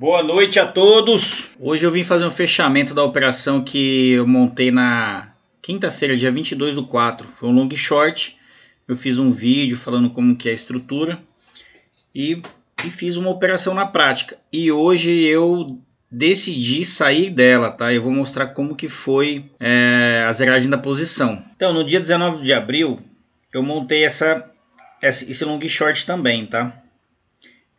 Boa noite a todos. Hoje eu vim fazer um fechamento da operação que eu montei na quinta-feira, dia 22 do 4. Foi um long short. Eu fiz um vídeo falando como que é a estrutura e, e fiz uma operação na prática. E hoje eu decidi sair dela, tá? Eu vou mostrar como que foi é, a zeragem da posição. Então, no dia 19 de abril, eu montei essa, esse long short também, tá?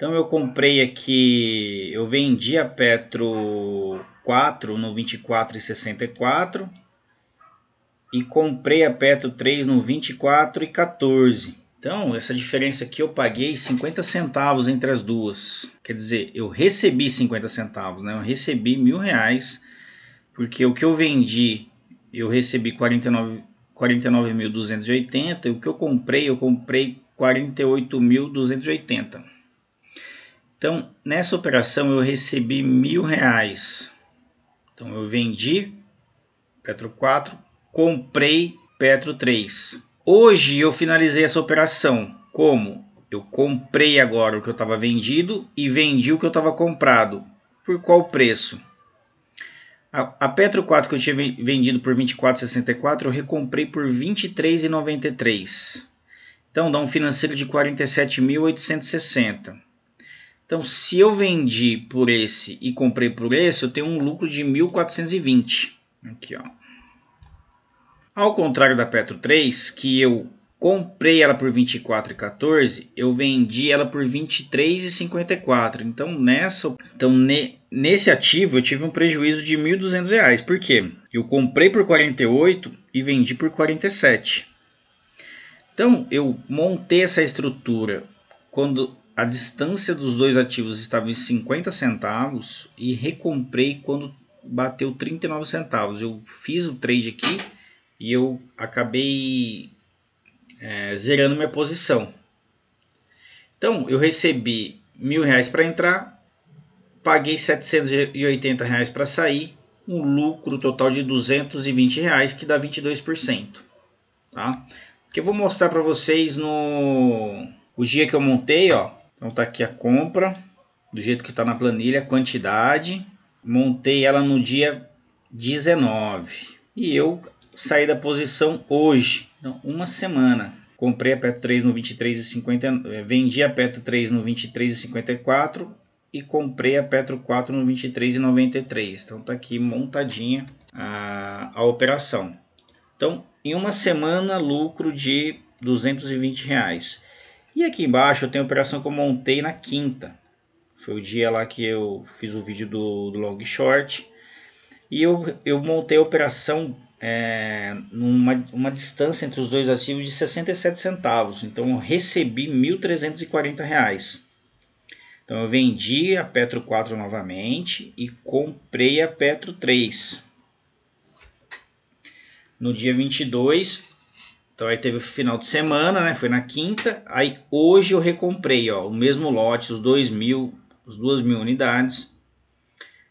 Então eu comprei aqui, eu vendi a Petro 4 no 24 e 64 e comprei a Petro 3 no 24 e 14. Então, essa diferença aqui eu paguei 50 centavos entre as duas. Quer dizer, eu recebi 50 centavos, né? Eu recebi mil reais, porque o que eu vendi eu recebi 49.280 49 e o que eu comprei eu comprei 48.280. Então, nessa operação eu recebi mil reais. Então, eu vendi Petro 4, comprei Petro 3. Hoje eu finalizei essa operação. Como? Eu comprei agora o que eu estava vendido e vendi o que eu estava comprado. Por qual preço? A, a Petro 4 que eu tinha vendido por 24,64 eu recomprei por 23,93. Então dá um financeiro de 47.860. Então, se eu vendi por esse e comprei por esse, eu tenho um lucro de 1.420. Aqui, ó. Ao contrário da Petro 3, que eu comprei ela por 24,14, eu vendi ela por 23,54. Então, nessa, então ne, nesse ativo eu tive um prejuízo de R$ 1.200. Por quê? Eu comprei por 48 e vendi por 47. Então, eu montei essa estrutura quando a distância dos dois ativos estava em 50 centavos e recomprei quando bateu 39 centavos. Eu fiz o trade aqui e eu acabei é, zerando minha posição. Então eu recebi mil reais para entrar, paguei 780 reais para sair, um lucro total de 220 reais que dá 22%. Tá? Que eu vou mostrar para vocês no o dia que eu montei, ó, então tá aqui a compra, do jeito que tá na planilha, quantidade. Montei ela no dia 19 e eu saí da posição hoje, então, uma semana. Comprei a Petro 3 no 23,50, eh, vendi a Petro 3 no 23,54 e comprei a Petro 4 no 23,93. Então tá aqui montadinha a, a operação. Então, em uma semana, lucro de 220 reais. E aqui embaixo eu tenho a operação que eu montei na quinta. Foi o dia lá que eu fiz o vídeo do, do log short. E eu, eu montei a operação é, numa uma distância entre os dois ativos de 67 centavos. Então eu recebi R$ 1.340. Então eu vendi a Petro 4 novamente e comprei a Petro 3. No dia 22, então aí teve o final de semana, né? Foi na quinta. Aí hoje eu recomprei, ó, o mesmo lote, os 2 mil, os 2 mil unidades.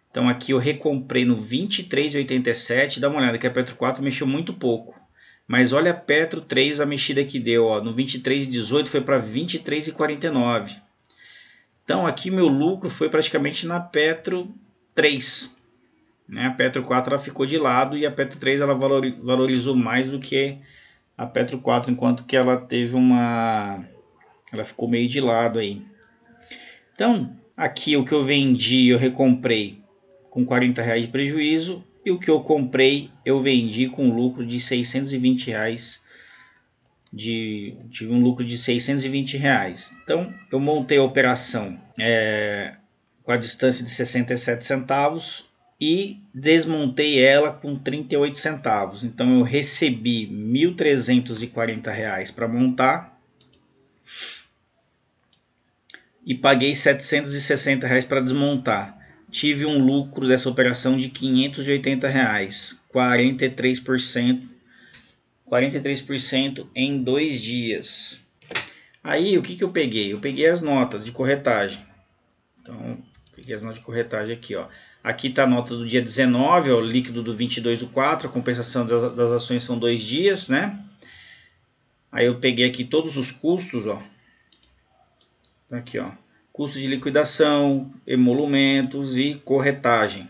Então aqui eu recomprei no 23,87. Dá uma olhada que a Petro 4 mexeu muito pouco. Mas olha a Petro 3, a mexida que deu, ó, no 23,18 foi para 23,49. Então aqui meu lucro foi praticamente na Petro 3. Né? A Petro 4 ela ficou de lado e a Petro 3 ela valorizou mais do que a Petro 4, enquanto que ela teve uma. Ela ficou meio de lado aí. Então, aqui o que eu vendi, eu recomprei com 40 reais de prejuízo. E o que eu comprei, eu vendi com lucro de 620 reais. De, tive um lucro de 620 reais. Então, eu montei a operação é, com a distância de 67 centavos e desmontei ela com 38 centavos. Então eu recebi R$ 1.340 para montar e paguei R$ 760 reais para desmontar. Tive um lucro dessa operação de R$ 580, reais, 43%, 43% em dois dias. Aí o que, que eu peguei? Eu peguei as notas de corretagem. Então, peguei as notas de corretagem aqui, ó. Aqui está a nota do dia 19, o líquido do 22 do 4, a compensação das, das ações são dois dias, né? Aí eu peguei aqui todos os custos, ó. Tá aqui, ó. Custo de liquidação, emolumentos e corretagem.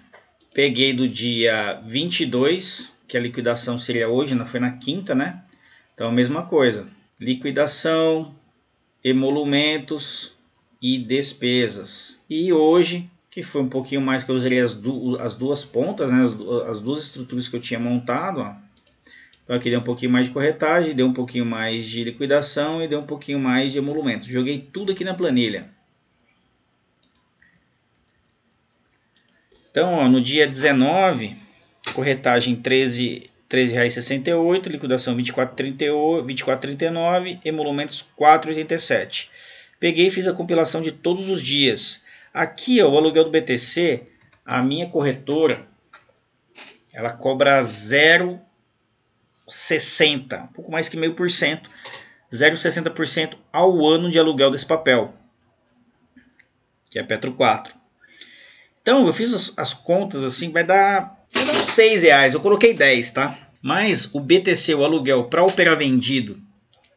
Peguei do dia 22, que a liquidação seria hoje, não foi na quinta, né? Então, a mesma coisa. Liquidação, emolumentos e despesas. E hoje que foi um pouquinho mais que eu usei as, du as duas pontas, né, as, du as, duas estruturas que eu tinha montado. Ó. Então aqui deu um pouquinho mais de corretagem, deu um pouquinho mais de liquidação e deu um pouquinho mais de emolumento. Joguei tudo aqui na planilha. Então, ó, no dia 19, corretagem 13 R$ 13,68, liquidação R$ 24,39, emolumentos R$ 4,87. Peguei e fiz a compilação de todos os dias. Aqui, ó, o aluguel do BTC, a minha corretora, ela cobra 0,60, um pouco mais que meio por cento, 0,60% ao ano de aluguel desse papel, que é Petro 4. Então, eu fiz as, as contas assim, vai dar, vai dar uns 6 reais, eu coloquei 10, tá? Mas o BTC, o aluguel para operar vendido,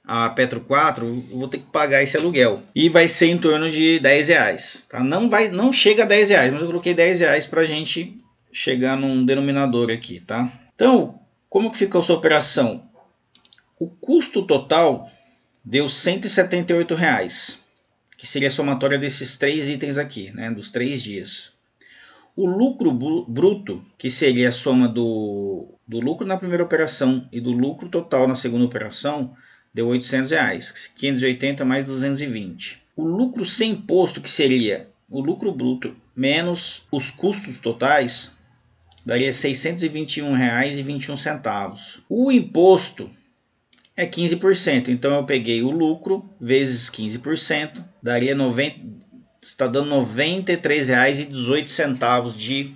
a Petro 4, vou ter que pagar esse aluguel. E vai ser em torno de 10 reais. Tá? Não, vai, não chega a 10 reais, mas eu coloquei 10 reais para a gente chegar num denominador aqui. Tá? Então, como que ficou sua operação? O custo total deu 178 reais, que seria a somatória desses três itens aqui, né, dos três dias. O lucro bruto, que seria a soma do, do lucro na primeira operação e do lucro total na segunda operação, deu 800 reais, 580 mais 220. O lucro sem imposto, que seria o lucro bruto menos os custos totais, daria R$ 621,21. O imposto é 15%, então eu peguei o lucro vezes 15%, daria 90, está dando R$ 93,18 de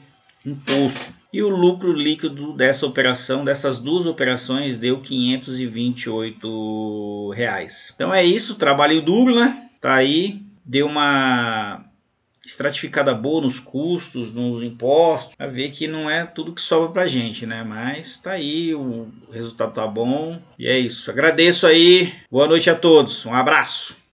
imposto e o lucro líquido dessa operação, dessas duas operações, deu 528 reais. Então é isso, trabalho duplo, né? Tá aí, deu uma estratificada boa nos custos, nos impostos, a ver que não é tudo que sobra pra gente, né? Mas tá aí, o resultado tá bom. E é isso. Agradeço aí. Boa noite a todos. Um abraço.